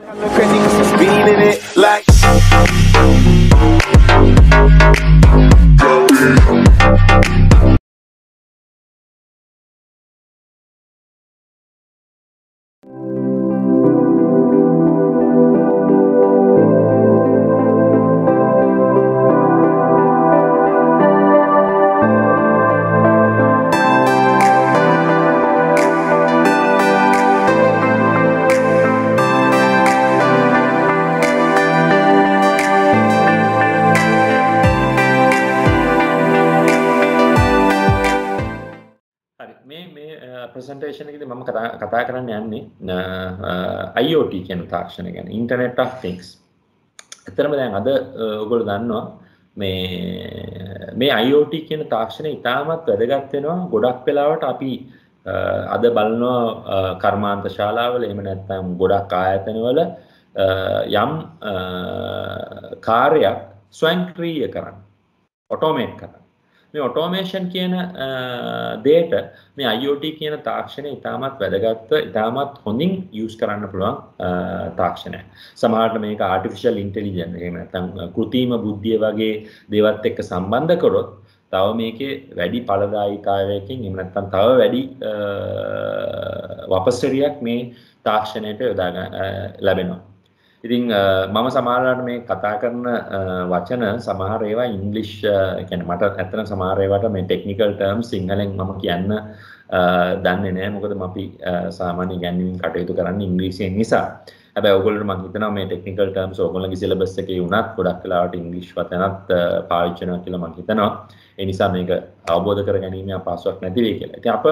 Being in it like හැමදාම යන්නේ IoT කියන තාක්ෂණය ගැන ඉන්ටර්නෙට් of things. ඇත්තටම දැන් අද ඔයගොල්ලෝ දන්නවා මේ මේ IoT කියන තාක්ෂණය ඉතාමත් වැදගත් වෙනවා ගොඩක් වෙලාවට අපි අද බලනවා කර්මාන්ත ශාලාවල එහෙම නැත්නම් ගොඩක් ආයතනවල යම් කාර්යයක් ස්වයංක්‍රීය කරන්න ඔටෝමේට් කරන්න මේ ඔටෝමේෂන් කියන දේට මේ IoT කියන තාක්ෂණය ඉතාමත් වැදගත්ව ඉතාමත් හොඳින් යූස් කරන්න පුළුවන් තාක්ෂණයක්. සමහරට මේක ආටිෆිෂල් ඉන්ටෙලිජන්ස් එහෙම නැත්නම් કૃතිම බුද්ධිය වගේ දේවත් එක්ක සම්බන්ධ කරොත් තව මේකේ වැඩි ඵලදායීතාවයකින් එහෙම නැත්නම් තව වැඩි වපස්ටරියක් මේ තාක්ෂණයට යොදා ලැබෙනවා. ඉතින් මම සමහරලාට මේ කතා කරන වචන සමහර ඒවා ඉංග්ලිෂ් يعني මට ඇත්තට සමහර ඒවාට මේ ටෙක්නිකල් ටර්ම් සිංහලෙන් මම කියන්න දන්නේ නැහැ මොකද මම අපි සාමාන්‍ය ඉගැන්වීම් කටයුතු කරන්නේ ඉංග්‍රීසියෙන් නිසා. හැබැයි ඔයගොල්ලෝ මම හිතනවා මේ ටෙක්නිකල් ටර්ම්ස් ඔයගොල්ලන්ගේ සිලබස් එකේ වුණත් ගොඩක් වෙලාවට ඉංග්‍රීසි වචනත් පාවිච්චි කරනවා කියලා මම හිතනවා. ඒ නිසා මේක අවබෝධ කරගැනීමේ අපහසුයක් නැති වෙයි කියලා. ඉතින් අප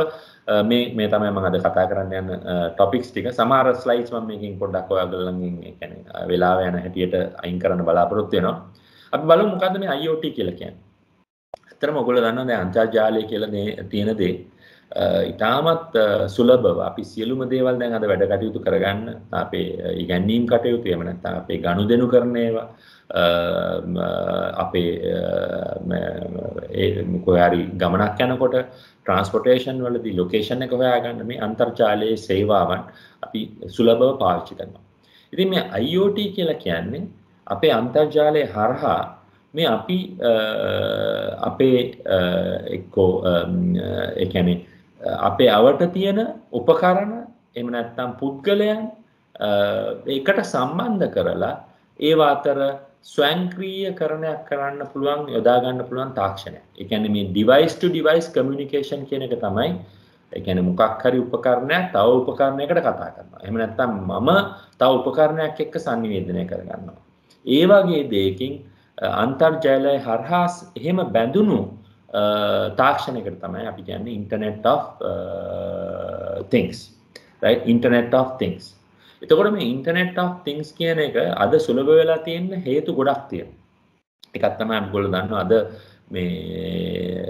මේ මේ තමයි මම අද කතා කරන්න යන ටොපික්ස් ටික සමහර ස්ලයිඩ්ස් මම මේකෙන් පොඩ්ඩක් ඔයගොල්ලන්ගෙන් ඒ කියන්නේ වෙලාව යන හැටියට අයින් කරන්න බලාපොරොත්තු වෙනවා. අපි බලමු මොකද්ද මේ IoT කියලා කියන්නේ. ඇත්තටම ඔයගොල්ලෝ දන්නවා දැන් අන්තර්ජාලය කියලා මේ තියෙන දේ ඉතාමත් සුලබව අපි සියලුම දේවල් දැන් අද වැඩ කටයුතු කරගන්න අපේ ඉගැන්වීම් කටයුතු එහෙම නැත්නම් අපේ ගනුදෙනු කරන ඒවා අපේ කොහරි ගමනක් යනකොට ට්‍රන්ස්පොටේෂන් වලදී ලොකේෂන් එක හොයාගන්න මේ අන්තර්ජාලයේ සේවාවන් අපි සුලභව පාවිච්චි කරනවා. ඉතින් මේ IoT කියලා කියන්නේ අපේ අන්තර්ජාලය හරහා මේ අපි අපේ එක්කෝ ඒ කියන්නේ අපේ අවට තියෙන උපකරණ එම නැත්තම් පුද්ගලයන් ඒකට සම්බන්ධ කරලා ඒවා අතර ස්වංක්‍රීය කරණයක් කරන්න පුළුවන් යොදාගන්න පුළුවන් තාක්ෂණය එකැන මේ ඩිවයිස් ඩිවයිස් කමියනිකේෂන් කියන එක තමයි එකැන මොකක් හරි උපකරණයක් තව උපකරණයකට කතා කරනවා එම නැත්තම් මම තව උපකරණයක් එක්ක සංනිවේදනය කරගන්නවා ඒ වගේ දෙයකින් අන්තර්ජාලය හරහා එහෙම බැඳුණු Uh, තාක්ෂණයකට තමයි අපි කියන්නේ internet of uh, things right internet of things එතකොට මේ internet of things කියන එක අද සුලභ වෙලා තියෙන හේතු ගොඩක් තියෙනවා එකක් තමයි අපිගොල්ලෝ දන්නවා අද මේ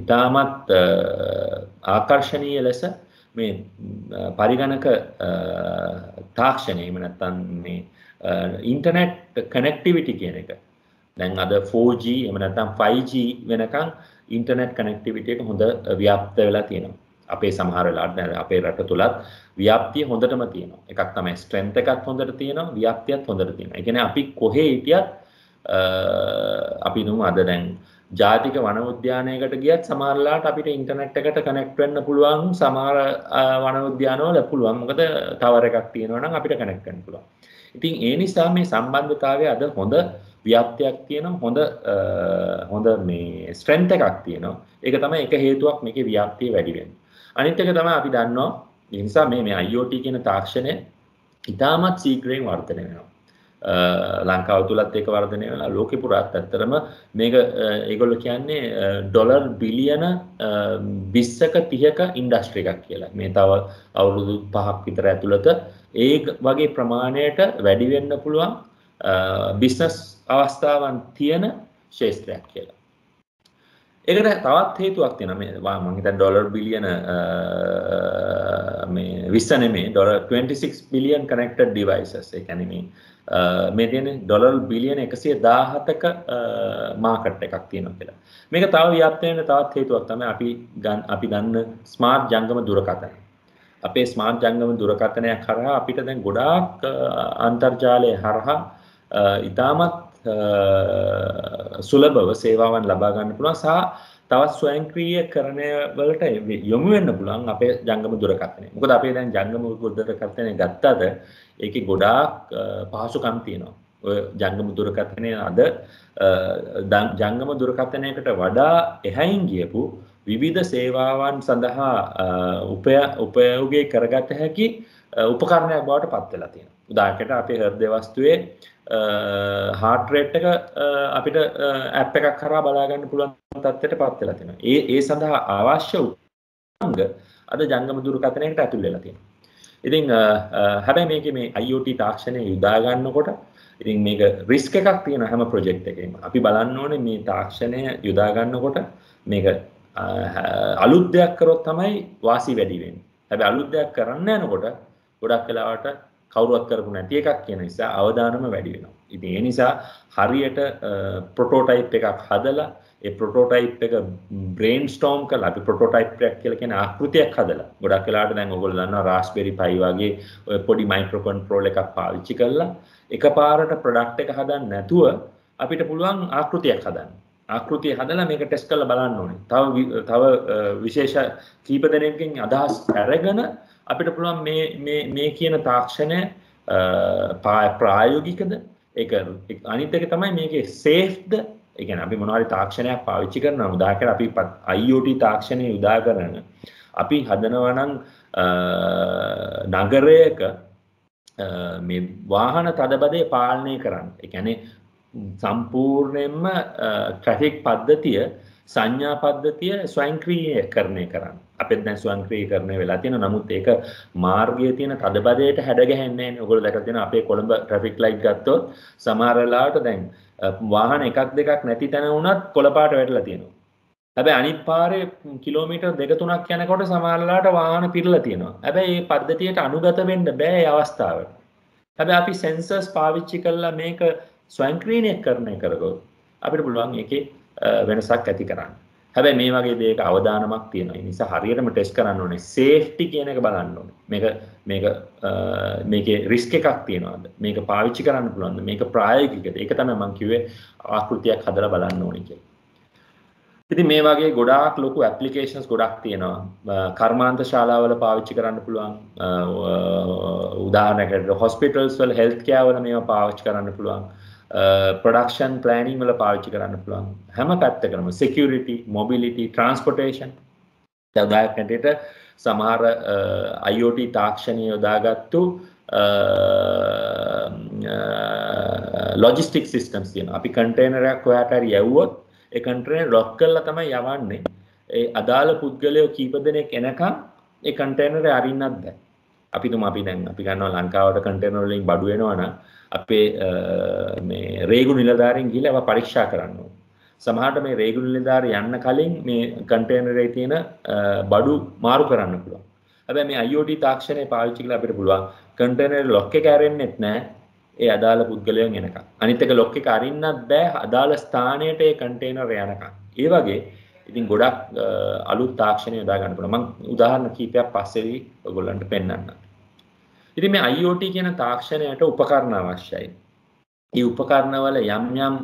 ඊටමත් uh, ආකර්ෂණීය ලෙස මේ පරිගණක තාක්ෂණය එහෙම නැත්නම් මේ ඉන්ටර්නෙට් කනෙක්ටිවිටි කියන එක දැන් අද 4G එහෙම නැත්නම් 5G වෙනකන් ඉන්ටර්නෙට් කනෙක්ටිවිටි එක හොඳ ව්‍යාප්ත වෙලා තියෙනවා. අපේ සමහර වෙලාවට අපේ රට තුලත් ව්‍යාප්තිය හොඳටම තියෙනවා. එකක් තමයි ස්ට්‍රෙන්ත් එකත් හොඳට තියෙනවා, ව්‍යාප්තියත් හොඳට තියෙනවා. ඒ කියන්නේ අපි කොහේ හිටියත් අපි නුඹ අද දැන් ජාතික වන උද්‍යානයකට ගියත් සමහරලාට අපිට ඉන්ටර්නෙට් එකට කනෙක්ට් වෙන්න පුළුවන් සමහර වන උද්‍යානවල පුළුවන් මොකද ටවර් එකක් තියෙනවා නම් අපිට කනෙක්ට් වෙන්න පුළුවන්. ඉතින් ඒ නිසා මේ සම්බන්ධතාවය අද හොඳ ව්‍යාප්තියක් තියෙනවා හොඳ හොඳ මේ ස්ට්‍රෙන්ත් එකක් තියෙනවා. ඒක තමයි එක හේතුවක් මේකේ ව්‍යාප්තිය වැඩි වෙන්න. අනිත් එක තමයි අපි දන්නවා ඒ නිසා මේ මේ IoT කියන තාක්ෂණය ඉතාමත් සීග්‍රයෙන් වර්ධනය වෙනවා. ලංකාව තුලත් ඒක වර්ධනය වෙලා ලෝකෙ පුරාත් ඇත්තරම මේක ඒගොල්ලෝ කියන්නේ ඩොලර් බිලියන 20ක 30ක ඉන්ඩස්ට්‍රි එකක් කියලා. මේ තව අවුරුදු 5ක් විතර ඇතුළත ඒ වගේ ප්‍රමාණයට වැඩි වෙන්න පුළුවන් බිස්නස් අවස්ථාවන් තියෙන ශේෂත්‍රයක් කියලා. ඒකට තවත් හේතුවක් තියෙනවා මේ මම හිතන්නේ ඩොලර් බිලියන මේ 20 නෙමෙයි ඩොලර් 26 බිලියන් connected devices ඒ කියන්නේ මේ මේ තියෙන්නේ ඩොලර් බිලියන 117ක මාකට් එකක් තියෙනවා කියලා. මේක තව ව්‍යාප්ත වෙන තවත් හේතුවක් තමයි අපි අපි දන්න ස්මාර්ට් ජංගම දුරකථන. අපේ ස්මාර්ට් ජංගම දුරකථනය කරහා අපිට දැන් ගොඩාක් අන්තර්ජාලය හරහා ඉතාමත් සුලබව සේවාවන් ලබාගන්න පුළුවන් සහ තවත් ස්වයංක්‍රීය කරණය වලට යොමු වෙන්න පුළුවන් අපේ ජංගම දුරකථනය. මොකද අපේ දැන් ජංගම දුරකථනය ගත්තද ඒකේ ගොඩාක් පහසුකම් තියෙනවා. ඔය ජංගම දුරකථනය අද ජංගම දුරකථනයකට වඩා එහයින් ගියපු විවිධ සේවාවන් සඳහා උපයෝගය කරගත හැකි උපකරණයක් බවට පත් වෙලා තියෙන උදාකට අපි හර්දය වස්තුවේ හාටරේට් එක අපිට ඇප් එකක් කරා බලාගන්න පුළුවන් තත්ත්වයට පත් වෙලා තියෙනවා. ඒ ඒ සඳහා අවශ්‍ය උපකරණ අද ජංගම දුරකථනයකට ඇතුල් වෙලා තියෙනවා. ඉතින් හැබැයි මේකේ මේ IoT තාක්ෂණය යොදා ගන්නකොට ඉතින් මේක රිස්ක් එකක් තියෙනවා හැම ප්‍රොජෙක්ට් එකෙම. අපි බලන්න ඕනේ මේ තාක්ෂණය යොදා ගන්නකොට මේක අලුත් දෙයක් කරොත් තමයි වාසි වැඩි වෙන්නේ. හැබැයි අලුත් දෙයක් කරන්න යනකොට ගොඩක් වෙලාවට කවුරුවත් කරපු නැති එකක් කියන නිසා අවදානම වැඩි වෙනවා. ඉතින් ඒ නිසා හරියට ප්‍රොටෝටයිප් එකක් හදලා ඒ ප්‍රොටෝටයිප් එක බ්‍රේන්ස්ටෝම් කරලා අපි ප්‍රොටෝටයිප් එකක් කියලා කියන ආකෘතියක් හදලා ගොඩක් වෙලාවට දැන් ඔයගොල්ලෝ දන්නවා Raspberry Pi වගේ ඔය පොඩි මයික්‍රෝ කන්ට්‍රෝල් එකක් පාවිච්චි කරලා එකපාරට ප්‍රොඩක්ට් එක හදන්න නැතුව අපිට පුළුවන් ආකෘතියක් හදන්න. ආකෘතිය හදලා මේක ටෙස්ට් කරලා බලන්න ඕනේ. තව තව විශේෂ කීප දෙනෙක්ගෙන් අදහස් අරගෙන අපිට පුළුවන් මේ මේ කියන තාක්ෂණය ප්‍රායෝගිකද ඒක අනිත් එක තමයි මේකේ සේෆ්ද ඒ කියන්නේ අපි මොනවා හරි තාක්ෂණයක් පාවිච්චි කරනවා උදාහරණයක් අපි IoT තාක්ෂණය උදා කරන අපි හදනවා නම් නගරයක මේ වාහන තදබදය පාලනය කරන්න. ඒ කියන්නේ සම්පූර්ණයෙන්ම ට්‍රැෆික් පද්ධතිය සංඥා පද්ධතිය ස්වයංක්‍රීය කරණය කරන්න. අපිත් දැන් ස්වයංක්‍රීය කරණය වෙලා තියෙනවා. නමුත් ඒක මාර්ගයේ තියෙන තදබදයට හැඩගැහෙන්නේ නැහැ. ඔයගොල්ලෝ දැකලා තියෙනවා අපේ කොළඹ ට්‍රැෆික් ලයිට් ගත්තොත් සමහර වෙලාවට දැන් වාහන එකක් දෙකක් නැති තැන වුණත් කොළපාට වැටලා තියෙනවා. හැබැයි අනිත් පාරේ කිලෝමීටර් දෙක තුනක් යනකොට සමහර වෙලාවට වාහන පිරලා තියෙනවා. හැබැයි මේ පද්ධතියට අනුගත වෙන්න බෑ මේ අවස්ථාවට. හැබැයි අපි සෙන්සර්ස් පාවිච්චි කරලා මේක ස්වයංක්‍රීය කරණය කරගොත් අපිට පුළුවන් ඒකේ වෙනසක් ඇති කරන්න. හැබැයි මේ වගේ දෙයක අවදානමක් තියෙනවා. ඒ නිසා හරියටම ටෙස්ට් කරන්න ඕනේ. සේෆ්ටි කියන එක බලන්න ඕනේ. මේක මේක මේකේ රිස්ක් එකක් තියෙනවද? මේක පාවිච්චි කරන්න පුළුවන්ද? මේක ප්‍රායෝගිකද? ඒක තමයි මම කිව්වේ ආකෘතියක් හදලා බලන්න ඕනේ කියලා. ඉතින් මේ වගේ ගොඩාක් ලොකු ඇප්ලිකේෂන්ස් ගොඩක් තියෙනවා. කර්මාන්ත ශාලාවල පාවිච්චි කරන්න පුළුවන්. උදාහරණයකට හොස්පිටල්ස් වල හෙල්ත් කෙයාර් වල මේවා පාවිච්චි කරන්න පුළුවන්. ප්‍රඩක්ෂන් uh, ප්ලෑනිං වල පාවිච්චි කරන්න පුළුවන් හැම පැත්තකම security mobility transportation උදාහරණයට සමහර uh, IoT තාක්ෂණය යොදාගත්තු ලොජිස්ටික් uh, සිස්ටම්ස් තියෙනවා. අපි කන්ටේනරයක් ඔයාට හරි යවුවොත් ඒ කන්ටේනර් ලොක් කරලා තමයි යවන්නේ. ඒ අදාළ පුද්ගලයෝ කීප දෙනෙක් එනකන් ඒ කන්ටේනරේ අරින්නත් බෑ. අපි තුම අපි දැන් අපි ගන්නවා ලංකාවට කන්ටේනර් වලින් බඩු වෙනවනම් අපේ මේ රේගු නිලධාරීන් ගිහලා ඒවා පරීක්ෂා කරන්න ඕන. සමහරට මේ රේගු නිලධාරී යන්න කලින් මේ කන්ටේනරේ තියෙන බඩු මාරු කරන්න පුළුවන්. හැබැයි මේ IoT තාක්ෂණය පාවිච්චි කරලා අපිට පුළුවන් කන්ටේනරේ ලොක් එක ඇරෙන්නෙත් නැහැ. ඒ අදාළ පුද්ගලයන් එනකම්. අනිත් එක ලොක් එක අරින්නත් බෑ අදාළ ස්ථානයට ඒ කන්ටේනර් යනකම්. ඒ වගේ ඉතින් ගොඩක් අලුත් තාක්ෂණය යොදා ගන්න පුළුවන්. මම උදාහරණ කීපයක් පස්සේදී ඔයගොල්ලන්ට පෙන්වන්නම්. ඉතින් මේ IoT කියන තාක්ෂණයට උපකරණ අවශ්‍යයි. ඒ උපකරණවල යම් යම්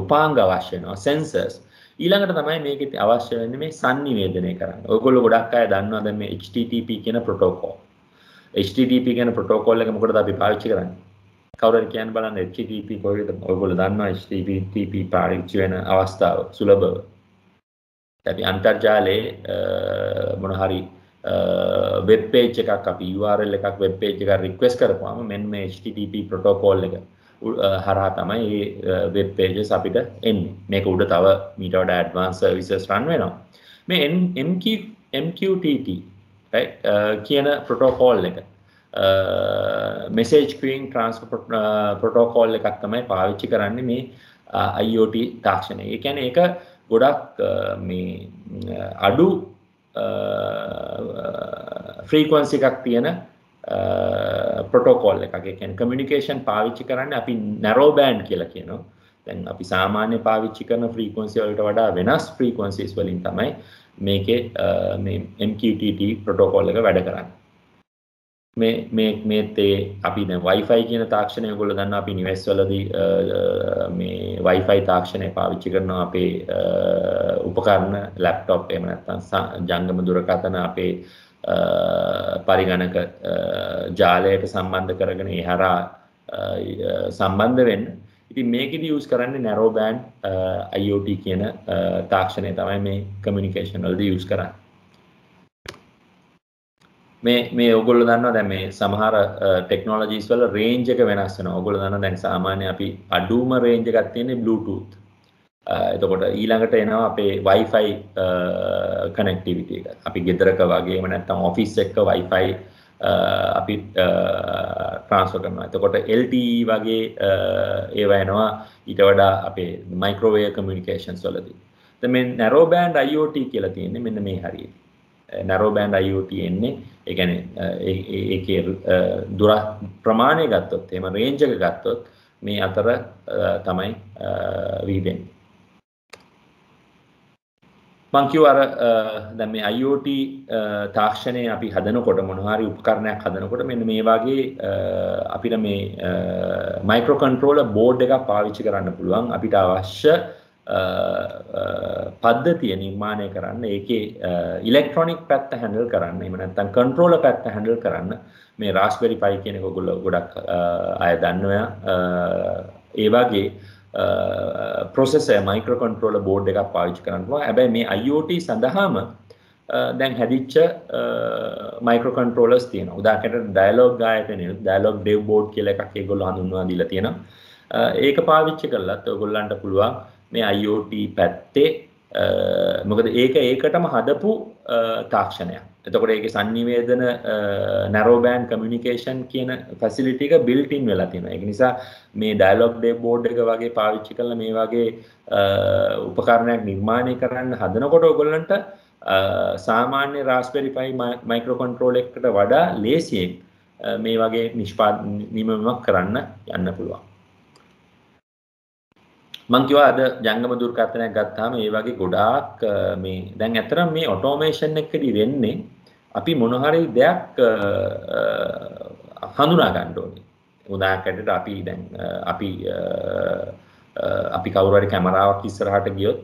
උපාංග අවශ්‍ය වෙනවා sensors. ඊළඟට තමයි මේකෙත් අවශ්‍ය වෙන්නේ මේ sannivedanaya කරන්න. ඔයගොල්ලෝ ගොඩක් අය දන්නවා දැන් මේ HTTP කියන protocol. HTTP කියන protocol එක මොකටද අපි පාවිච්චි කරන්නේ? කවුරු හරි කියන්න බලන්න HTTP කොහෙද? ඔයගොල්ලෝ දන්නවා HTTP පාවිච්චි වෙන අවස්ථාව සුලභව. අපි අන්තර්ජාලයේ මොන හරි වෙබ්පේච් එකක් අපි URL එකක් වෙබ්පේජ් එක රික්වස් කරපුවාම මෙන් මේ HTTP ප්‍රොටෝකෝල් එක හරහා තමයි මේ වෙබ් පේජස් අපිට එන්නේ. මේක උඩ තව මීට වඩා ඇඩ්වාන්ස් සර්විසස් රන් වෙනවා. මේ MQ MQTT right කියන ප්‍රොටෝකෝල් එක මෙසේජ් ක්‍රියින් ට්‍රාන්ස්ෆර් ප්‍රොටෝකෝල් එකක් තමයි පාවිච්චි කරන්නේ මේ IoT තාක්ෂණය. ඒ කියන්නේ ඒක ගොඩක් මේ අඩු ෆ්‍රීකන්සි එකක් තියෙන පොටෝකොල් එකගේැන් කමිනිිකේෂන් පාවිච්චි කරන්න අපි නැරෝ බෑන්් කියලා කියනවා තැන් අපි සාමාන්‍ය පාවිච්චි කරන ෆ්‍රීකන්සිවලට වඩා වෙනස් ෆ්‍රීකන්සිස් වලින් තමයි මේකේ MQTT ප්‍රටෝකොල් එක වැඩ කරන්න මේ මේ මේත් ඒ අපි දැන් Wi-Fi කියන තාක්ෂණය ඔයගොල්ලෝ දන්නවා අපි නිවෙස්වලදී මේ Wi-Fi තාක්ෂණය පාවිච්චි කරනවා අපේ උපකරණ ලැප්ටොප් එහෙම නැත්නම් ජංගම දුරකථන අපේ පරිගණක ජාලයට සම්බන්ධ කරගෙන ඒ හරහා සම්බන්ධ වෙන්න ඉතින් මේකෙද යස් කරන්නේ නැරෝ බෑන්් IOT කියන තාක්ෂණය තමයි මේ කමිනිිකේෂන් වලද යස් කරන්න මේ මේ ඔගොල්ලෝ දන්නවා දැන් මේ සමහර ටෙක්නොලොජිස් වල රේන්ජ් එක වෙනස් වෙනවා. ඔගොල්ලෝ දන්නවා දැන් සාමාන්‍ය අපි අඩුම රේන්ජ් එකක් තියෙන්නේ Bluetooth. එතකොට ඊළඟට එනවා අපේ Wi-Fi connectivity එක. අපි ගෙදරක වගේම නැත්නම් office එක Wi-Fi අපි ට්‍රාන්ස්ෆර් කරනවා. එතකොට LTE වගේ ඒවා එනවා ඊට වඩා අපේ microwave communications වලදී. දැන් මේ narrow band IoT කියලා තියෙන්නේ මෙන්න මේ හරියට. නැරෝ බෑන්ඩ අයෝ තියෙන්නේ ඒගැන ඒ දුර ප්‍රමාණය ගත්තොත් එම රේන්ජක ගත්තොත් මේ අතර තමයි වීදෙන් මංකිව අර දැ මේ IOT තාක්ෂණය අපි හදනකොට මොනහරි උපකරණයක් හදනකොට මෙන්න මේ වගේ අපිට මේ මයිකෝකන්ට්‍රෝල බෝඩ් එකක් පාවිච්චි කරන්න පුළුවන් අපිට අවශ්‍ය පද්ධතිය නිර්මාණය කරන්න ඒකේ ඉලෙක්ට්‍රොනික් පැත්ත හැන්ඩල් කරන්න එම නැත්තම් කන්ට්‍රෝල පැත්ත හැන්ඩල් කරන්න මේ රාස්බෙරි පයි කියන ගොගොල්ලෝ ගොඩක් අය දන්නවා ඒ වගේ ප්‍රොසෙසර් මයික්‍රෝ කන්ට්‍රෝලර් බෝඩ් එකක් පාවිච්චි කරනවා හැබැයි මේ IoT සඳහාම දැන් හැදිච්ච මයික්‍රෝ කන්ට්‍රෝලර්ස් තියෙනවා උදාහරණයට ඩයලොග් ගායතනෙ ඩයලොග් ඩෙව් බෝඩ් කියලා එකක් ඒගොල්ලෝ හඳුන්වා දීලා තියෙනවා ඒක පාවිච්චි කරලත් ඔයගොල්ලන්ට පුළුවන් මේ IOT පැත්තේ මොකද ඒක ඒකටම හදපු තාක්ෂණයක්. එතකොට ඒකේ sannivedana narrow band communication කියන facility එක built in වෙලා තියෙනවා. ඒක නිසා මේ dialog dashboard එක වගේ පාවිච්චි කරන මේ වගේ උපකරණයක් නිර්මාණය කරන්න හදනකොට ඔයගොල්ලන්ට සාමාන්‍ය Raspberry Pi microcontroller එකකට වඩා ලේසියෙන් මේ වගේ නිෂ්පාදනයක් කරන්න යන්න පුළුවන්. මං කිව්වා අද ජංගම දුර්ඝටනයක් ගත්තාම ඒ වගේ ගොඩාක් මේ දැන් ඇත්තටම මේ ඔටෝමේෂන් එකදී වෙන්නේ අපි මොන හරි දෙයක් හඳුනා ගන්න ඕනේ. උදාහරණයකට අපි දැන් අපි අපි කවුරු හරි කැමරාවක් ඉස්සරහට ගියොත්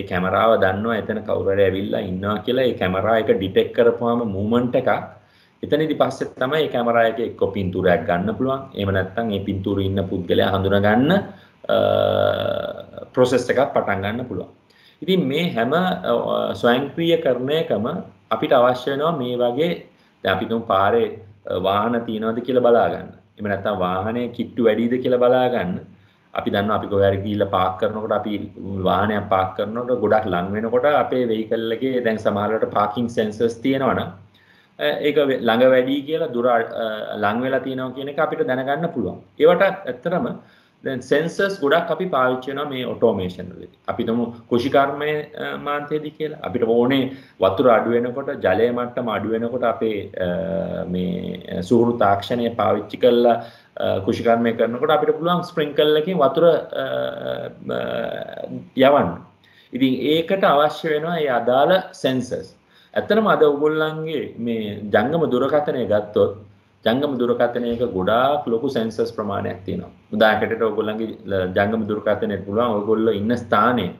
ඒ කැමරාව දන්නවා එතන කවුරු හරි ඇවිල්ලා ඉන්නවා කියලා ඒ කැමරා එක ඩිටෙක්ට් කරපුවාම මූමන්ට් එකක් එතනදි පස්සේ තමයි ඒ කැමරා එක එක්ක පින්තූරයක් ගන්න පුළුවන්. එහෙම නැත්නම් ඒ පින්තූරේ ඉන්න පුද්ගලයා හඳුනා ගන්න ප්‍රොසෙස් එකක් පටන් ගන්න පුළුවන්. ඉතින් මේ හැම ස්වයංක්‍රීය කරණයකම අපිට අවශ්‍ය වෙනවා මේ වගේ දැන් අපි තුන් පාරේ වාහන තියනවාද කියලා බලා ගන්න. එහෙම නැත්නම් වාහනේ කිට්ටු වැඩිද කියලා බලා ගන්න. අපි දන්නවා අපි කොහේ හරි ගිහිල්ලා පාක් කරනකොට අපි වාහනයක් පාක් කරනකොට ගොඩක් ලං වෙනකොට අපේ vehicle එකේ දැන් සමහරවිට parking sensors තියෙනවනම් ඒක ළඟ වැඩි කියලා දුර ලං වෙලා තියෙනවා කියන එක අපිට දැනගන්න පුළුවන්. ඒවට ඇත්තටම දැන් සෙන්සර්ස් ගොඩක් අපි පාවිච්චි කරනවා මේ ඔටෝමේෂන් වලදී. අපි තමු කුෂිකර්මයේ මාන්තයේදී කියලා. අපිට ඕනේ වතුර අඩු වෙනකොට ජලය මට්ටම අඩු වෙනකොට අපේ මේ සූරු තාක්ෂණය පාවිච්චි කරලා කුෂිකර්මය කරනකොට අපිට පුළුවන් ස්ප්‍රින්කල් එකකින් වතුර යවන්න. ඉතින් ඒකට අවශ්‍ය වෙනවා ඒ අදාළ සෙන්සර්ස්. ඇත්තටම අද ඔයගොල්ලන්ගේ මේ ජංගම දුරකථනය ගත්තොත් ජංගම දුරකථනයක ගොඩාක් ලොකු සෙන්සර්ස් ප්‍රමාණයක් තියෙනවා. උදාහරණයකට ඔයගොල්ලන්ගේ ජංගම දුරකථනයට පුළුවන් ඔයගොල්ලෝ ඉන්න ස්ථානයේ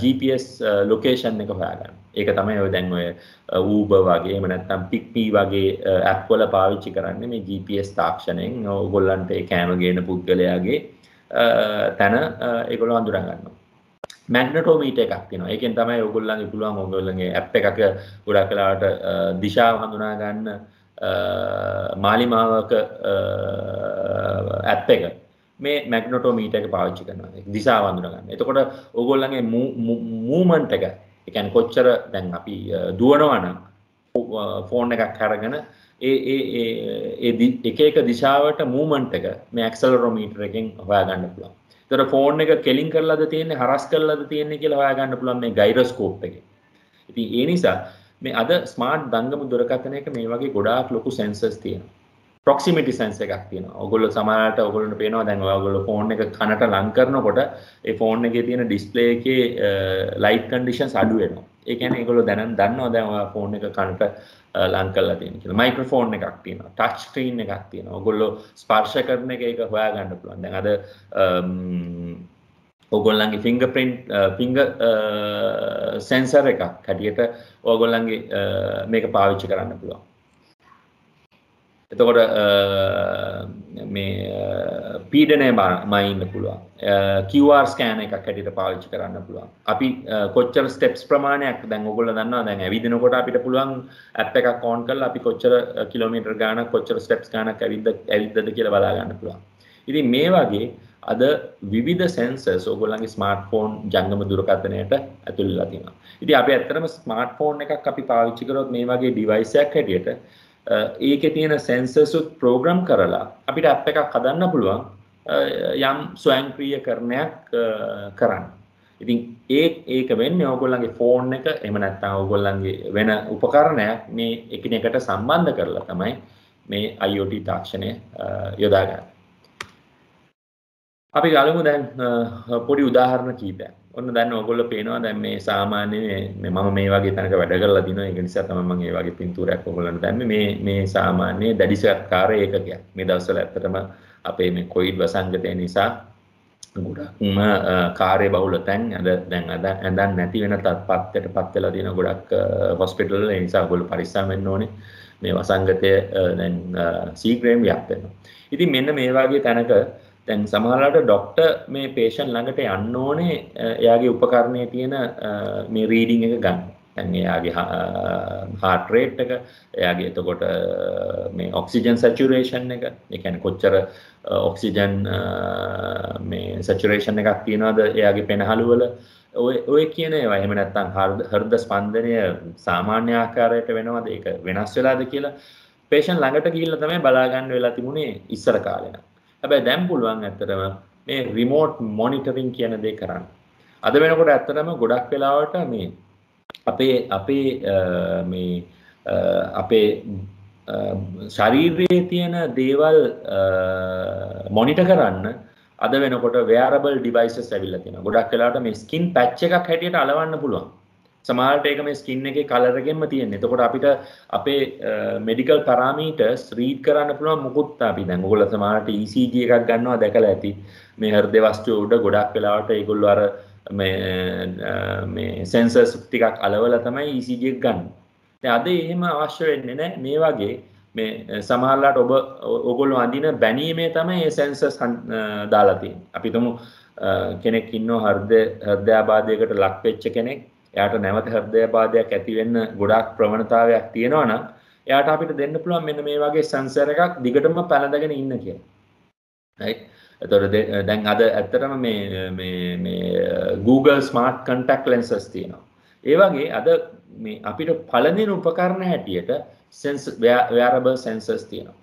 GPS ලොකේෂන් එක හොයාගන්න. ඒක තමයි ඔය දැන් ඔය Uber වගේ එහෙම නැත්නම් PickMe වගේ app වල පාවිච්චි කරන්නේ මේ GPS තාක්ෂණයෙන් ඔයගොල්ලන්ට ඒ කෑම ගේන පුද්ගලයාගේ තැන ඒගොල්ලෝ අඳුරා ගන්නවා. මැග්නටෝමීටර් එකක් තියෙනවා. ඒකෙන් තමයි ඔයගොල්ලන්ගේ පුළුවන් ඔයගොල්ලන්ගේ app එකක ගොඩක් වෙලාවට දිශාව හඳුනා ගන්න මාලිමාවක ඇත්තක මේ මැක්නොටෝ මීට එක පාවිච්චි කරනවා දිසා වඳුනගන්න එතකොට ඔගොල්ලගේ මූමන්ට එක එකන් කොච්චර දැන් අපි දුවනවනම් ෆෝන් එකක් හැරගෙන ඒ එක එක දිශාවට මූමන්ට එක මේ ඇක්සලරෝමීටර එකෙන් හොයාගන්න පුළුවන් තර ෆෝන් එක කෙලින් කරලාද තියෙන්නේ හරස් කරලාද තියෙන්නේ කියලා හොයාගන්න පුළුවන් මේ ගයිරොස්කෝප් එකේ ඉතින් ඒ නිසා මේ අද ස්මාර්ට් දංගම දුරකථනයක මේ වගේ ගොඩාක් ලොකු සැන්සර්ස් තියෙනවා ප්‍රොක්සිමිටි සැන්ස එකක් තියෙනවා ඔගොල්ලෝ සමහරට ඔගොල්ලන්ට පේනවා දැන් ඔයගොල්ලෝ ෆෝන් එක කනට ලං කරනකොට ඒ ෆෝන් එකේ තියෙන ඩිස්ප්ලේ එකේ ලයිට් කන්ඩිෂන්ස් අඩු වෙනවා ඒ කියන්නේ ඒගොල්ලෝ දැනන් දන්නවා දැන් ඔයා ෆෝන් එක කනට ලං කරලා තියෙන කියලා මයික්‍රොෆෝන් එකක් තියෙනවා ටච් ස්ක්‍රීන් එකක් තියෙනවා ඔයගොල්ලෝ ස්පර්ශ කරන එක ඒක හොයාගන්න පුළුවන් දැන් අද ඔගොල්ලන්ගේ ෆිංග පින්් ෆිංග සැන්සර් එකක් හැටියට ඕගොල්ලන්ගේ මේක පාවිච්චි කරන්න පුළුවන් එතකොට මේ පීඩනය මයින්න පුළුවන් කිවර් ස්කෑන එකක් හැටියට පාවිච්චි කරන්න පුළුවන් අපි කොච්චර ස්ටෙප්ස් ප්‍රමාණයක් දැන් ඔගොල්ලෝ දන්නවා දැන් ඇවිදිනකොට අපිට පුළුවන් ඇප් එකක් ඕන් කරලා අපි කොච්චර කිලෝමීටර් ගාණක් කොච්චර ස්ටෙප්ස් ගාණක් ඇවිද්ද ඇවිද්දද කියලා බලා ගන්න පුළුවන් ඉතින් මේ වගේ අද විවිධ සැන්සර්ස් ඔයගොල්ලන්ගේ ස්මාර්ට්ෆෝන් ජංගම දුරකථනයට ඇතුල් වෙලා තියෙනවා. ඉතින් අපි ඇත්තටම ස්මාර්ට්ෆෝන් එකක් අපි පාවිච්චි කරොත් මේ වගේ ඩිවයිස් එකක් හැටියට ඒකේ තියෙන සැන්සර්ස් උත් ප්‍රෝග්‍රෑම් කරලා අපිට ඇප් එකක් හදන්න පුළුවන් යම් ස්වයංක්‍රීයකරණයක් කරන්න. ඉතින් ඒ ඒක වෙන්නේ ඔයගොල්ලන්ගේ ෆෝන් එක එහෙම නැත්නම් ඔයගොල්ලන්ගේ වෙන උපකරණයක් මේ එකිනෙකට සම්බන්ධ කරලා තමයි මේ IoT තාක්ෂණය යොදා ගන්න. අපි ගලමු දැන් පොඩි උදාහරණ කීපයක්. ඔන්න දැන් ඔයගොල්ලෝ පේනවා දැන් මේ සාමාන්‍ය මේ මම මේ වගේ තැනක වැඩ කරලා දිනවා ඒක නිසා තමයි මම මේ වගේ පින්තූරයක් ඔයගොල්ලන්ට දැම්මේ මේ මේ සාමාන්‍ය දැඩිසත්කාර ඒකකයක්. මේ දවස්වල ඇත්තටම අපේ මේ කොවිඩ් වසංගතය නිසා ගොඩක්ම කාර්ය බහුල තැන් අද දැන් අද ඇඳන් නැති වෙන තත්ත්වයට පත් වෙලා තියෙන ගොඩක් හොස්පිටල් වල ඒ නිසා ඔයගොල්ලෝ පරිස්සම් වෙන්න ඕනේ. මේ වසංගතය දැන් සීග්‍රයෙන් ව්‍යාප්ත වෙනවා. ඉතින් මෙන්න මේ වගේ තැනක දැන් සමහරලාට ඩොක්ටර් මේ පේෂන් ළඟට යන්න ඕනේ එයාගේ උපකරණයේ තියෙන මේ රීඩින් එක ගන්න. දැන් එයාගේ heart rate එක, එයාගේ එතකොට මේ oxygen saturation එක, ඒ කියන්නේ කොච්චර oxygen මේ saturation එකක් තියනවද එයාගේ පෙනහළු වල ඔය ඔය කියන ඒවා එහෙම නැත්නම් හෘද ස්පන්දනය සාමාන්‍ය ආකාරයට වෙනවද ඒක වෙනස් වෙලාද කියලා patient ළඟට ගිහිල්ලා තමයි බලා ගන්න වෙලා තිබුණේ ඉස්සර කාලේ නම්. හැබැයි දැන් පුළුවන් ඇත්තටම මේ රිමෝට් මොනිටරින් කියන දේ කරන්න. අද වෙනකොට ඇත්තටම ගොඩක් වෙලාවට මේ අපේ අපේ මේ අපේ ශරීරයේ තියෙන දේවල් මොනිට කරන්න අද වෙනකොට වෑරබල් ඩිවයිසස් ඇවිල්ලා තියෙනවා. ගොඩක් වෙලාවට මේ ස්කින් පැච් එකක් හැටියට අලවන්න පුළුවන්. සමාල්ට ඒක මේ ස්කින් එක කලරගෙන්ම තියෙන්නේ එතකොට අපිට අපේ මෙඩිකල් පරාමීටර්ස් රීඩ් කරන්න පුළුවන් මුකුත් අපි දැන් ඔයගොල්ලෝ සමාල්ට ECG එකක් ගන්නවා දැකලා ඇති මේ හෘද වස්තුව උඩ ගොඩක් වෙලාවට ඒගොල්ලෝ අර මේ මේ සෙන්සර්ස් ටිකක් අලවලා තමයි ECG එක ගන්න. දැන් අද එහෙම අවශ්‍ය වෙන්නේ නැහැ මේ වගේ මේ සමහරලාට ඔබ ඔගොල්ලෝ අඳින බැනීමේ තමයි මේ සෙන්සර්ස් දාලා තියෙන්නේ. අපි තුමු කෙනෙක් ඉන්නව හෘද හෘදයාබාධයකට ලක් වෙච්ච කෙනෙක් එයාට නැවත හෘදයාබාධයක් ඇති වෙන්න ගොඩාක් ප්‍රවණතාවයක් තියෙනවා නම් එයාට අපිට දෙන්න පුළුවන් මෙන්න මේ වගේ සංසාර එකක් දිගටම පැලඳගෙන ඉන්න කියලා. right? එතකොට දැන් අද ඇත්තටම මේ මේ මේ Google Smart Contact Lenses තියෙනවා. ඒ වගේ අද මේ අපිට පළදෙන උපකරණ හැටියට sensor wearable sensors තියෙනවා.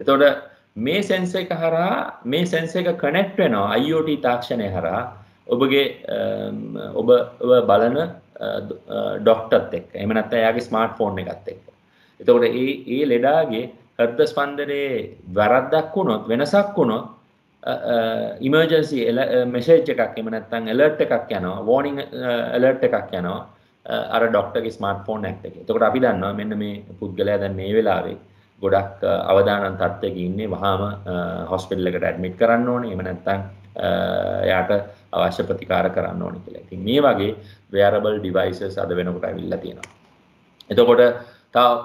එතකොට මේ sensor එක හරහා මේ sensor එක connect වෙනවා IoT තාක්ෂණය හරහා ඔබගේ ඔබ බලන ඩොක්ටත් එක් එමනත් අයාගේ ස්මාර්ට් ෆෝන් එකත් එක් එතකොට ඒ ඒ ලෙඩාගේ හර්ද ස්පන්දනයේ වැරද්දක් වුණොත් වෙනසක් වුණොත් ඉමර්ජන්සි මෙසේච් එකක් එම නැත්තං එලර්ට් එකක් යනවා වෝනිං එලර්ට් එකක් යනවා අර ඩොක්ටගේ ස්මර්ට ෆෝන් ඇක්ට එක තකොට අපි දන්නවා මෙන්න මේ පුද්ගලයා දැන් මේ වෙලාවේ ගොඩක් අවධානන් තත්ත්වයක ඉන්නේ වහාම හොස්පිටල් එකට ඇඩ්මිට් කරන්න ඕනේ එම නැත්තං එයාට අවශ්‍ය ප්‍රතිකාර කරන්න ඕනේ කියලා. ඉතින් මේ වගේ wearable devices අද වෙනකොට අවිල්ලා තියෙනවා. එතකොට තව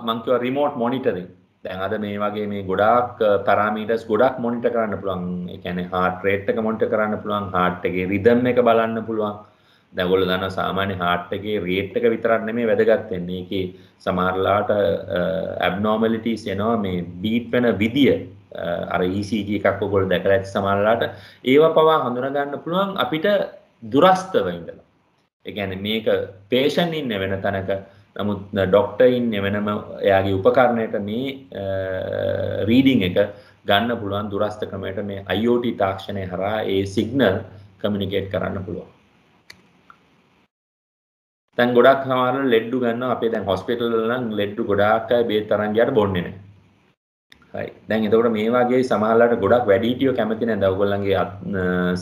මම කියවා remote monitoring. දැන් අද මේ වගේ මේ ගොඩාක් uh, parameters ගොඩාක් monitor කරන්න පුළුවන්. ඒ කියන්නේ heart rate එක monitor කරන්න පුළුවන්, heart එකේ rhythm එක බලන්න පුළුවන්. දැන් ඔයගොල්ලෝ දන්නවා සාමාන්‍ය heart එකේ rate එක විතරක් නෙමෙයි වැදගත් වෙන්නේ. ඒකේ සමහරලාට uh, abnormalities එනවා මේ beat වෙන විදිය අර ECG එකක් ඔගොල්ලෝ දැකලා ඇති සමහරලාට ඒවා පවා හඳුනා ගන්න පුළුවන් අපිට දුරස්තව ඉඳලා. ඒ කියන්නේ මේක patient ඉන්න වෙන තැනක නමුත් ડોක්ටර් ඉන්නේ වෙනම එයාගේ උපකරණයට මේ රීඩින් එක ගන්න පුළුවන් දුරස්ත ක්‍රමයට මේ IoT තාක්ෂණය හරහා ඒ සිග්නල් කමියුනිකේට් කරන්න පුළුවන්. දැන් ගොඩක් සමහරවල් ලෙඩ්ඩු ගන්නවා අපේ දැන් හොස්පිටල් වල නම් ලෙඩ්ඩු ගොඩාක් අය බේත් තරංගයට බොන්නේ නැහැ. දැන් එතකොට මේ වගේ සමහරලාට ගොඩක් වැඩිහිටියෝ කැමති නැද ඔයගොල්ලන්ගේ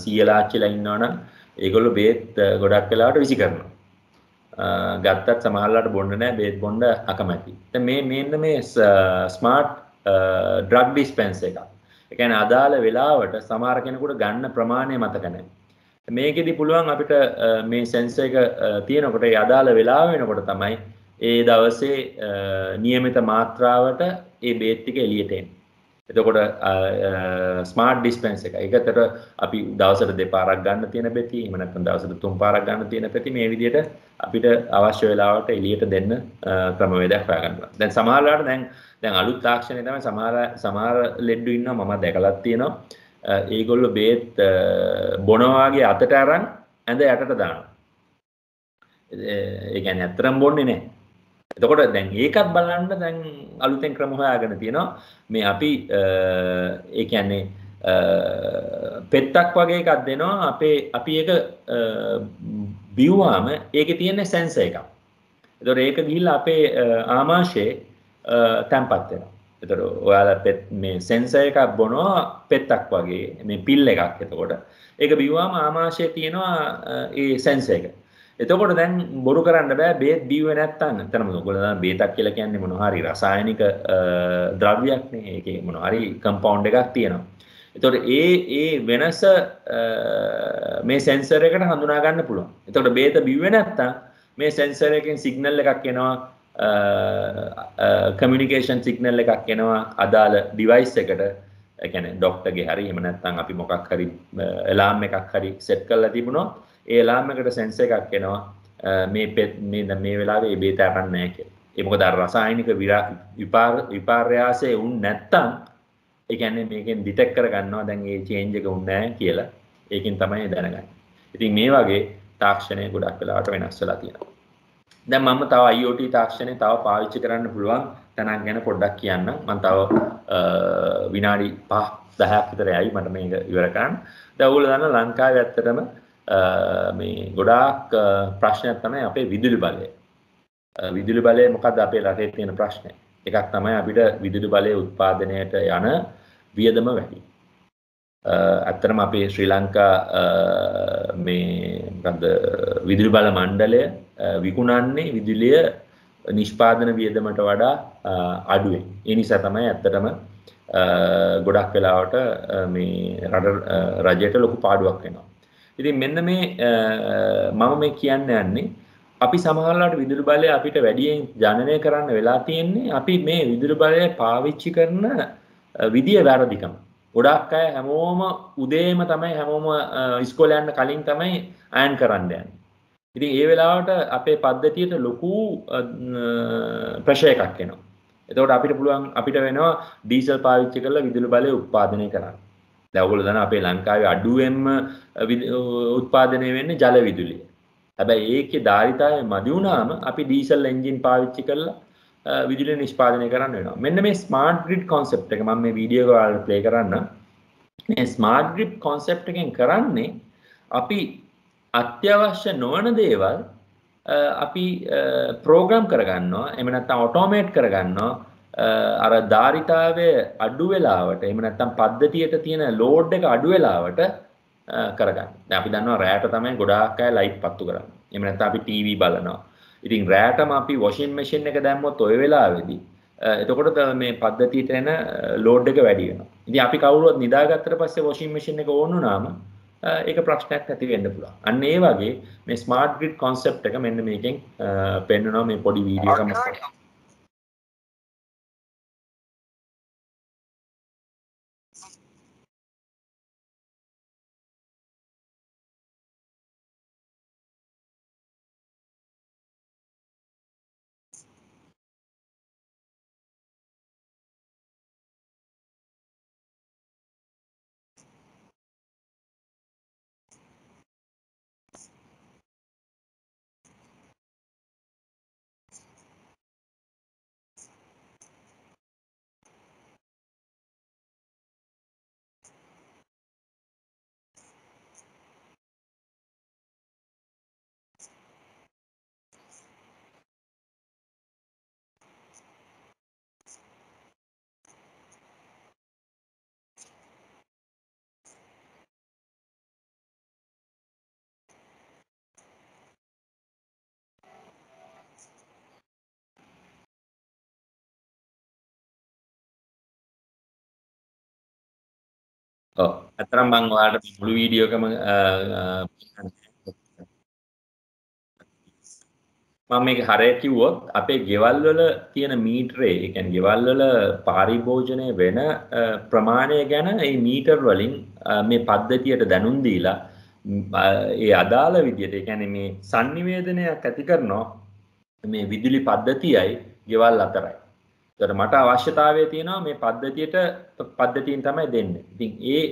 සීලාච්චිලා ඉන්නවනම් ඒගොල්ලෝ බේත් ගොඩක් වෙලාවට විසි කරනවා. ගත්තත් සමහරලාට බොන්න නැහැ බේත් බොන්න අකමැති. දැන් මේ මේන්න මේ ස්මාර්ට් ඩ්‍රග් ඩිස්පෙන්ස් එකක්. ඒ කියන්නේ අදාළ වෙලාවට සමහර කෙනෙකුට ගන්න ප්‍රමාණය මතක නැහැ. මේකෙදි පුළුවන් අපිට මේ සෙන්සර් එක තියෙනකොට ඒ අදාළ වෙලාව වෙනකොට තමයි ඒ දවසේ නියමිත මාත්‍රාවට ඒ බේත්තික එලියටෙන් එතකොට ස්මාර්ට් ඩිස්පෙන්ස් එක එකතර අපි දවසට දෙපාරක් ගන්න තියෙන පෙති එහෙම නැත්නම් දවසට තුන් පාරක් ගන්න තියෙන පෙති මේ විදිහට අපිට අවශ්‍ය වෙලාවට එළියට දෙන්න ක්‍රමවේදයක් හොයා ගන්නවා. දැන් සමහර වෙලාවට දැන් දැන් අලුත් තාක්ෂණය තමයි සමහර සමහර ලෙඩ්ඩු ඉන්නවා මම දැකලත් තියෙනවා. ඒගොල්ලෝ බේත් බොනවාගේ අතට අරන් ඇඳ යටට දානවා. ඒ කියන්නේ අතරම් බොන්නේ නැහැ. එතකොට දැන් ඒකත් බලන්න දැන් අලුතෙන් ක්‍රම හොයාගෙන තියෙනවා මේ අපි ඒ කියන්නේ පෙත්තක් වගේ එකක් දෙනවා අපේ අපි ඒක බිව්වාම ඒකේ තියෙන සෙන්ස එකක්. එතකොට ඒක ගිහිල්ලා අපේ ආමාශයේ තැම්පත් වෙනවා. එතකොට ඔයාලා මේ සෙන්ස එකක් බොනවා පෙත්තක් වගේ මේ පිල් එකක් එතකොට ඒක බිව්වාම ආමාශයේ තියෙනවා ඒ සෙන්ස එක. එතකොට දැන් බොරු කරන්න බෑ බේත් බීව නැත්තන් එතනම ගොල බේතක් කියල කියන්නේ මොනහරි රසායනික ද්‍රව්‍යයක්නේ ඒක මොනහරි කම්පවන්් එකක් තියෙනවා එතොට ඒ ඒ වෙනස මේ සැන්සරකට හඳුනාගන්න පුළුවන් එතොට බේත බිව නැත්තා මේ සැන්සරකින් සිගනල් එකක් එනවා කමිනිිකේෂන් සිගනල් එකක් එනවා අදාළ ඩිවයිස් එකට එකන ඩොක්ටගේ හරි එමනැත්තන් අපි මොකක් හරි එලාම් එකක් හරි සෙට් කල්ල තිබුණවා ඒලාමකට සැන්ස එකක් එනවා මේ මේ වෙලාවේ බේ තෑරන්නෑ කිය එමක දර රසායිනික විපාර විපාර්යාසය උන් නැත්තම් එකන්නේ මේකෙන් ඩිටෙක් කරගන්නවා දැන් ඒ චේන්ජක උන්නෑ කියලා ඒකින් තමයි දැනගන්න ඉතින් මේ වගේ තාක්ෂණය ගොඩක් වෙලාට වෙනස් වෙලා තියෙනවා දැන් මම තව IoT තාක්ෂණය තව පාවිච්චි කරන්න පුළුවන් තැනක් ගැන පොඩ්ඩක් කියන්න මම තව විනාඩි 5 10ක් විතර යයි මට මේක ඉවර කරන්න. දැන් ඔයගොල්ලෝ දන්න ලංකාවේ ඇත්තටම මේ ගොඩාක් ප්‍රශ්නයක් තමයි අපේ විදුලි බලය. විදුලි බලය මොකද අපේ රටේ තියෙන ප්‍රශ්නය. එකක් තමයි අපිට විදුලි බලය උත්පාදනයට යන වියදම වැඩි. ඇත්තටම අපේ ශ්‍රී ලංකා මේ මොකද විදුලි බල මණ්ඩලය විකුණන්නේ විදුලිය නිෂ්පාදන වියදමට වඩා අඩුවෙන්. ඒ නිසා තමයි ඇත්තටම ගොඩක් වෙලාවට මේ රජයට ලොකු පාඩුවක් වෙනවා. ඉතින් මෙන්න මේ මම මේ කියන්න යන්නේ අපි සමහරලාට විදුලි බලය අපිට වැඩියෙන් ජනනය කරන්න වෙලා තියෙන්නේ අපි මේ විදුලි බලය පාවිච්චි කරන විදිය වැරදිකම. ගොඩක් අය හැමෝම උදේම තමයි හැමෝම ඉස්කෝලේ යන්න කලින් තමයි අයන් කරන්න යන්නේ. ඉතින් ඒ වෙලාවට අපේ පද්ධතියට ලොකු ප්‍රශය එකක් එනවා. එතකොට අපිට පුළුවන් අපිට වෙනවා ඩීසල් පාවිච්චි කරලා විදුලි බලය උත්පාදනය කරන්න. දැවල දන අපේ ලංකාවේ අඩුවෙන්ම උත්පාදනය වෙන්න ජලවිදුලිය හැබැයි ඒක ධාරිතාය මදි වුණාම අපි ඩීසල් එන්ජින් පාවිච්චි කරලා විදුලිය නිෂ්පාදනය කරන්න වෙනවා මෙන්න මේ ස්මාර්ට් ග්‍රිඩ් concept එක මම මේ වීඩියෝ එක ඔයාලට play කරන්න මේ ස්මාර්ට් ග්‍රිඩ් concept එකෙන් කරන්නේ අපි අත්‍යවශ්‍ය නොවන දේවල් අපි ප්‍රෝග්‍රෑම් කරගන්නවා එහෙම නැත්නම් ඔටෝමේට් කරගන්නවා අර ධාරිතාවය අඩු වෙලාවට එහෙම නැත්නම් පද්ධතියට තියෙන ලෝඩ් එක අඩු වෙලාවට කරගන්න. දැන් අපි දන්නවා රෑට තමයි ගොඩාක් අය ලයිට් පත්තු කරන්නේ. එහෙම නැත්නම් අපි ටීවී බලනවා. ඉතින් රෑටම අපි වොෂින් මැෂින් එක දැම්මොත් ඔය වෙලාවේදී එතකොට මේ පද්ධතියට එන ලෝඩ් එක වැඩි වෙනවා. ඉතින් අපි කවුරුවත් නිදාගත්තට පස්සේ වොෂින් මැෂින් එක ඕන් වුණාම ඒක ප්‍රශ්නයක් ඇති වෙන්න පුළුවන්. අන්න ඒ වගේ මේ ස්මාර්ට් ග්‍රිඩ් concept එක මෙන්න මේකෙන් පෙන්වනවා මේ පොඩි වීඩියෝ එකක්. ඇතරම් බං ඔයාට මුළු වීඩියෝකම මම මේක හරය කිව්වොත් අපේ ගෙවල් වල තියෙන මීටරේ ඒ කියන්නේ ගෙවල් වල පාරිභෝජනය වෙන ප්‍රමාණය ගැන මේ මීටර් වලින් මේ පද්ධතියට දැනුම් දීලා ඒ අදාළ විදියට ඒ කියන්නේ මේ sannivedanayak ඇති කරනවා මේ විදුලි පද්ධතියයි ගෙවල් අතරයි ඒකට මට අවශ්‍යතාවය තියෙනවා මේ පද්ධතියට පද්ධතියෙන් තමයි දෙන්නේ. ඉතින් ඒ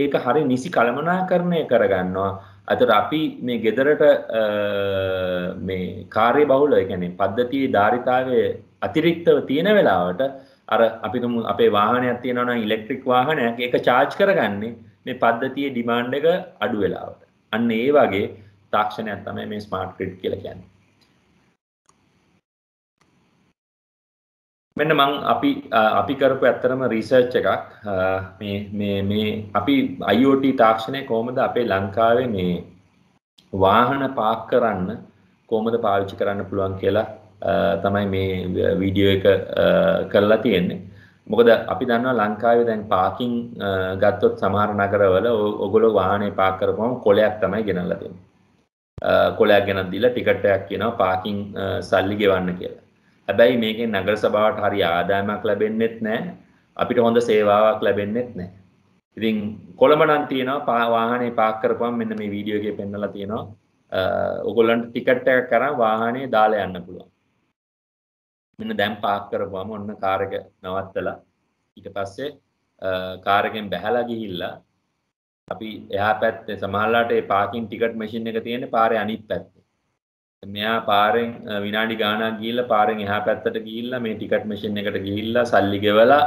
ඒක හරි නිසි කළමනාකරණය කරගන්නවා. අතට අපි මේ ගෙදරට මේ කාර්ය බහුල ඒ කියන්නේ පද්ධතියේ ධාරිතාවය අතිරික්තව තියෙන වෙලාවට අර අපි අපේ වාහනයක් තියෙනවා නම් ඉලෙක්ට්‍රික් වාහනයක් ඒක charge කරගන්නේ මේ පද්ධතියේ ඩිමාන්ඩ් එක අඩු වෙලාවට. අන්න ඒ වගේ තාක්ෂණයක් තමයි මේ ස්මාර්ට් ග්‍රිඩ් කියලා කියන්නේ. මෙන්න මං අපි අපි කරපු ඇත්තරම රිසර්ච් එකක් මේ මේ මේ අපි IoT තාක්ෂණය කොහොමද අපේ ලංකාවේ මේ වාහන පාක් කරන්න කොහොමද පාවිච්චි කරන්න පුළුවන් කියලා තමයි මේ වීඩියෝ එක කරලා තියෙන්නේ. මොකද අපි දන්නවා ලංකාවේ දැන් පාකින් ගත්තොත් සමහර නගරවල ඔයගොල්ලෝ වාහනේ පාක් කරපුවම කොලයක් තමයි ගෙනල්ලා දෙන්නේ. කොලයක් ගෙනත් දීලා ටිකට් එකක් කියනවා පාකින් සල්ලි ගෙවන්න කියලා. හැබැයි මේකෙන් නගර සභාවට හරි ආදායමක් ලැබෙන්නෙත් නෑ අපිට හොඳ සේවාවක් ලැබෙන්නෙත් නෑ ඉතින් කොළඹ නම් තියෙනවා වාහනේ පාක් කරපුවම මෙන්න මේ වීඩියෝ එකේ පෙන්නලා තියෙනවා ඔයගොල්ලන්ට ටිකට් එකක් කරන් වාහනේ දාලා යන්න පුළුවන් මෙන්න දැන් පාක් කරපුවම ඔන්න කාර් එක නවත්තලා ඊට පස්සේ කාර් එකෙන් බැහැලා ගිහිල්ලා අපි එහා පැත්තේ සමහරලාට ඒ පාකින් ටිකට් මැෂින් එක තියෙන්නේ පාරේ අනිත් පැත්තේ මෙයා පාරෙන් විනාඩි ගානක් ගිහිල්ලා පාරෙන් එහා පැත්තට ගිහිල්ලා මේ ටිකට් මැෂින් එකට ගිහිල්ලා සල්ලි ගෙවලා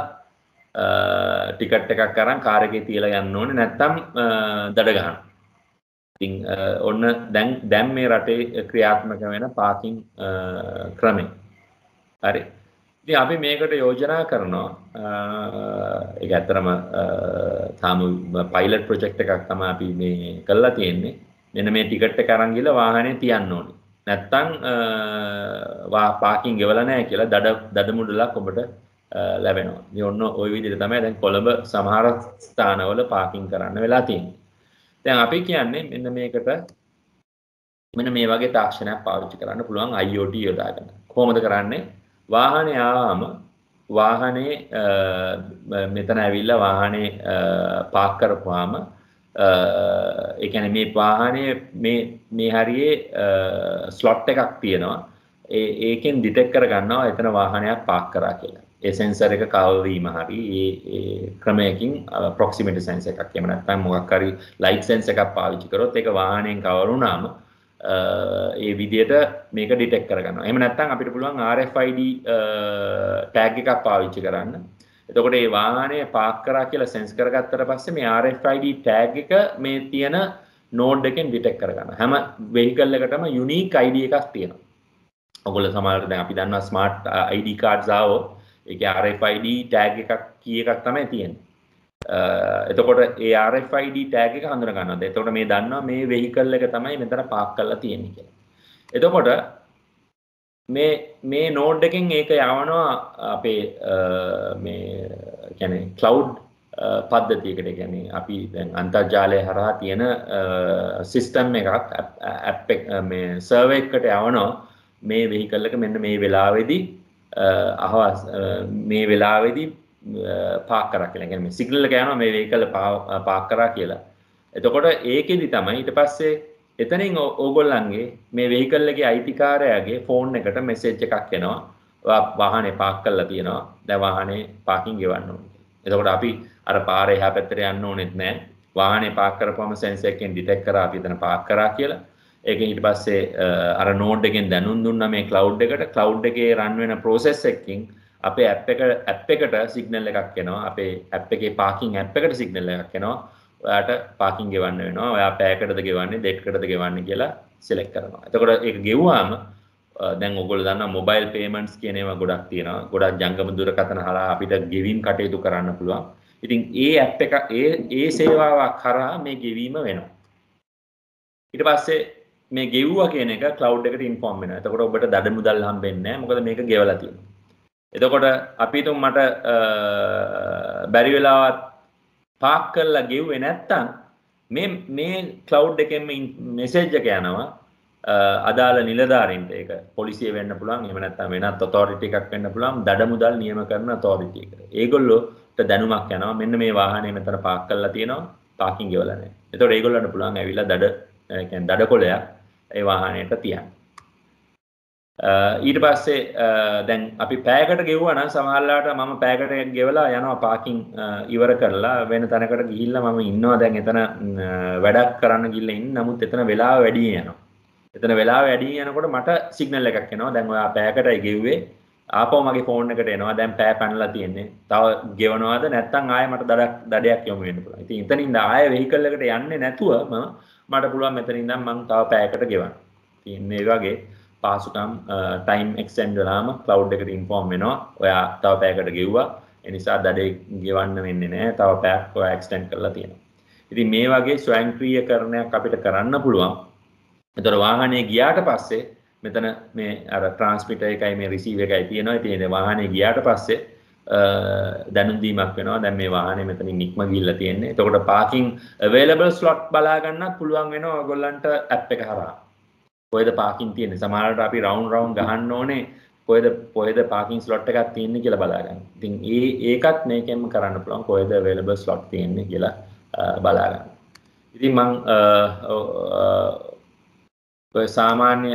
ටිකට් එකක් අරන් කාර් එකේ තියලා යන්න ඕනේ නැත්නම් දඩ ගහනවා. ඉතින් ඔන්න දැන් දැන් මේ රටේ ක්‍රියාත්මක වෙන පාකින් ක්‍රමය. හරි. ඉතින් අපි මේකට යෝජනා කරනවා ඒක ඇත්තරම තාම පයිලට් ප්‍රොජෙක්ට් එකක් තමයි අපි මේ කරලා තියෙන්නේ. මෙන්න මේ ටිකට් එක අරන් ගිහලා වාහනේ තියන්න ඕනේ. නැත්තං වා පාකින් ගෙවලනෑ කියලා දඩ දඩමුඩලක් ඔබට ලැබෙනවා යොන්න ඔය විදිර තමයි දැන් කොළඹ සමහර ස්ථානවල පාකින් කරන්න වෙලා තියෙන දැන් අපි කියන්නේ මෙන්න මේකට මෙන මේ වගේ තාක්ෂණයක් පාවිච්චි කරන්න පුළුවන් IoT යොදාගෙන කොහොමද කරන්නේ වාහනේ ආවම වාහනේ මෙතන ඇවිල්ලා වාහනේ පාක් කරපුවාම එකැන මේ වාහනය මේ හරියේ ස්ලොට් එකක් තියෙනවා ඒකෙන් ඩිටෙක් කරගන්නවා එතන වාහනයක් පාක් කරා කියලා ඒ සෙන්සර් එක කවවීම හරි ඒ ක්‍රමයකින් ප්‍රොක්සිමිටි සෙන්සර් එකක් එහෙම නැත්නම් මොකක් හරි ලයිට් සෙන්සර් එකක් පාවිච්චි කරොත් ඒක වාහනයෙන් කවර වුණාම ඒ විදියට මේක ඩිටෙක් කරගන්න එම නැත්තම් අපිට පුළුවන් RFID ටෑග් එකක් පාවිච්චි කරන්න එතකොට ඒ වාහනය පාක් කරා කියලා සෙන්ස් කරගත්තට පස්සේ මේ RFID tag එක මේ තියෙන නෝඩ් එකෙන් ඩිටෙක්ට් කරගන්න. හැම වෙහිකල් එකටම යුනික් ID එකක් තියෙනවා. ඔගොල්ලෝ සමහරවිට දැන් අපි දන්නවා ස්මාර්ට් ID cards ආවෝ. ඒකේ RFID tag එකක් කී එකක් තමයි තියෙන්නේ. එතකොට ඒ RFID tag එක හඳුනා ගන්නවා. එතකොට මේ දන්නවා මේ වෙහිකල් එක තමයි මෙතන පාක් කරලා තියෙන්නේ කියලා. එතකොට මේ මේ නෝඩ් එකෙන් ඒක යවනවා අපේ මේ කැනෙ කලව් පද්ධතියකට ගැන අපි දැන් අන්තර්ජාලය හරහා තියෙන සිිස්ටම් එකක් මේ සර්වයකට යවනෝ මේ වෙහිකල්ලක මෙන්න මේ වෙලාවෙදී අහවස් මේ වෙලාවෙදී පාකර කියලගෙන සිගල්ල යන මේ වෙහිකල පාක් කරා කියලා එතකොට ඒකෙදි තමයි ඊට පස්සේ එතනින් ඕගොල්ලන්ගේ මේ වෙහිකල්ලගේ අයිතිකාරයාගේ ෆෝන් එකට මෙසේජ් එකක් එනවා වාහනේ පාක් කරලා තියෙනවා දැන් වාහනේ පාකින් ගෙවන්න ඕනේ එතකොට අපි අර පාරේ එහා පැත්තට යන්න ඕනෙත් නැහැ වාහනේ පාක් කරපුවම සෙන්සර් එකෙන් ඩිටෙක්ට් කරා අපි එතන පාක් කරා කියලා ඒක ඊට පස්සේ අර නෝඩ් එකෙන් දැනුම් දුන්නා මේ cloud එකට cloud එකේ run වෙන process එකකින් අපේ app එක app එකට signal එකක් එනවා අපේ app එකේ parking app එකට signal එකක් එනවා ඔයාට පාකින් ගෙවන්න වෙනවා ඔයා පෑකටද ගෙවන්නේ දෙකකටද ගෙවන්න කියලා සිලෙක් කරනවා එතකොට ඒක ගෙව්වාම දැන් ඔගොල්ලෝ දන්නා මොබයිල් පේමන්ට්ස් කියන ඒවා ගොඩක් තියෙනවා ගොඩක් ජංගම දුරකථන හරහා අපිට ගෙවීම් කටයුතු කරන්න පුළුවන් ඉතින් ඒ ඇප් එක ඒ ඒ සේවාවක් හරහා මේ ගෙවීම වෙනවා ඊට පස්සේ මේ ගෙව්වා කියන එක කලව් එකට ඉන්ෆෝම් වෙනවා. එතකොට ඔබට දඩ මුදල් හම්බෙන්නේ නැහැ. මොකද මේක ගෙවලා තියෙනවා. එතකොට අපි තුන් මට බැරි වෙලාවත් පාක් කරලා ගෙව්වේ නැත්තම් මේ මේ කලව් එකෙන්ම මෙසේජ් එක යනවා අදාළ නිලධාරීන්ට ඒක පොලිසිය වෙන්න පුළුවන් එහෙම නැත්නම් වෙනත් ඔතොරිටි එකක් වෙන්න පුළුවන් දඩ මුදල් නියම කරන ඔතොරිටි එකට. ඒගොල්ලෝට දැනුමක් යනවා මෙන්න මේ වාහනේ මෙතන පාක් කරලා තියෙනවා පාකින් ගෙවලා නැහැ. එතකොට ඒගොල්ලන්ට පුළුවන් ඇවිල්ලා දඩ ඒ කියන්නේ දඩකොලයක් ඒ වාහනයට තියන්න. ඊට පස්සේ දැන් අපි පෑකට ගෙව්වන සමහල්ලාට මම පෑකට ගෙවලා යනවා පාකින් ඉවර කරලා වෙන තැනකට ගිහිල්ලා මම ඉන්නවා දැන් එතන වැඩක් කරන්න ගිහිල්ලා ඉන්න නමුත් එතන වෙලාව වැඩි යනවා. එතන වෙලාව වැඩි යනකොට මට සිග්නල් එකක් එනවා. දැන් ඔයා පෑකටයි ගෙව්වේ. ආපහු මගේ ෆෝන් එකට එනවා. දැන් පෑ පැනලා තියෙන්නේ. තව ගෙවනවාද නැත්නම් ආයෙ මට දඩක් දඩයක් යොමු වෙන්න පුළුවන්. ඉතින් එතනින් ඉඳ ආයෙ වෙහිකල් එකට යන්නේ නැතුව මම මට පුළුවන් මෙතනින් ඉඳන් මම තව පෑකට ගෙවන්න. ඉතින් මේ වගේ පාසුකම් ටයිම් එක්සන්ඩ් වෙලාම කලව් එකට ඉන්ෆෝර්ම් වෙනවා ඔයා තව පෑකට ගෙව්වා එනිසා දඩේ ගෙවන්න වෙන්නේ නෑ තව පැයක් ඔයා එක්ස්ටෙන්ඩ් කරලා තියෙනවා ඉතින් මේ වගේ ස්වයංක්‍රීයකරණයක් අපිට කරන්න පුළුවන් එතකොට වාහනේ ගියාට පස්සේ මෙතන මේ අර ට්‍රාන්ස්මිටර් එකයි මේ රිසීවර් එකයි තියෙනවා ඉතින් වාහනේ ගියාට පස්සේ දැනුම් දීමක් වෙනවා දැන් මේ වාහනේ මෙතනින් නික්ම ගිහිල්ලා තියෙන්නේ එතකොට පාකින් අවේලබල් ස්ලොට් බලා ගන්නත් පුළුවන් වෙනවා ඔයගොල්ලන්ට ඇප් එක හරහා කොයද පාකින් තියෙන සමහරට අපි රවුන් රවුන් ගහන්න ඕනේ කොයද කොයද පාකින් ස්ලොට් එකක් තියෙන්නේ කියලා බලාගන්න. ඉතින් ඒ ඒකත් මේකෙන්ම කරන්න පුළුවන් කොයද available slot තියෙන්නේ කියලා බලාගන්න. ඉතින් මම ඔය සාමාන්‍ය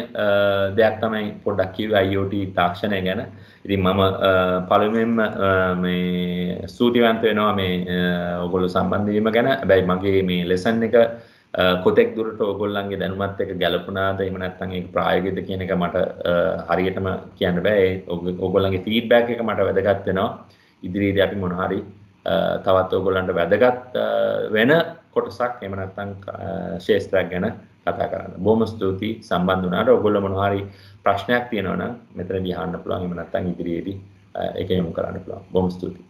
දෙයක් තමයි පොඩ්ඩක් කිව්වේ IoT තාක්ෂණය ගැන. ඉතින් මම පළමුවෙන්ම මේ ස්තුතිවන්ත වෙනවා මේ ඔයගොල්ලෝ සම්බන්ධ වීම ගැන. හැබැයි මගේ මේ lesson එක කොතෙක් දුරට ඕගොල්ලන්ගේ දැනුමත් එක ගැලපුණාද එහෙම නැත්නම් ඒක ප්‍රායෝගිකද කියන එක මට හරියටම කියන්න බෑ ඒ ඕගොල්ලන්ගේ ෆීඩ්බැක් එක මට වැදගත් වෙනවා ඉදිරියේදී අපි මොන හරි තවත් ඕගොල්ලන්ට වැදගත් වෙන කොටසක් එහෙම නැත්නම් ශේෂ්ත්‍රයක් ගැන කතා කරන්න බොහොම ස්තුතියි සම්බන්ධ වුණාට ඕගොල්ලෝ මොන හරි ප්‍රශ්නයක් තියෙනවා නම් මෙතනදී අහන්න පුළුවන් එහෙම නැත්නම් ඉදිරියේදී ඒක යොමු කරන්න පුළුවන් බොහොම ස්තුතියි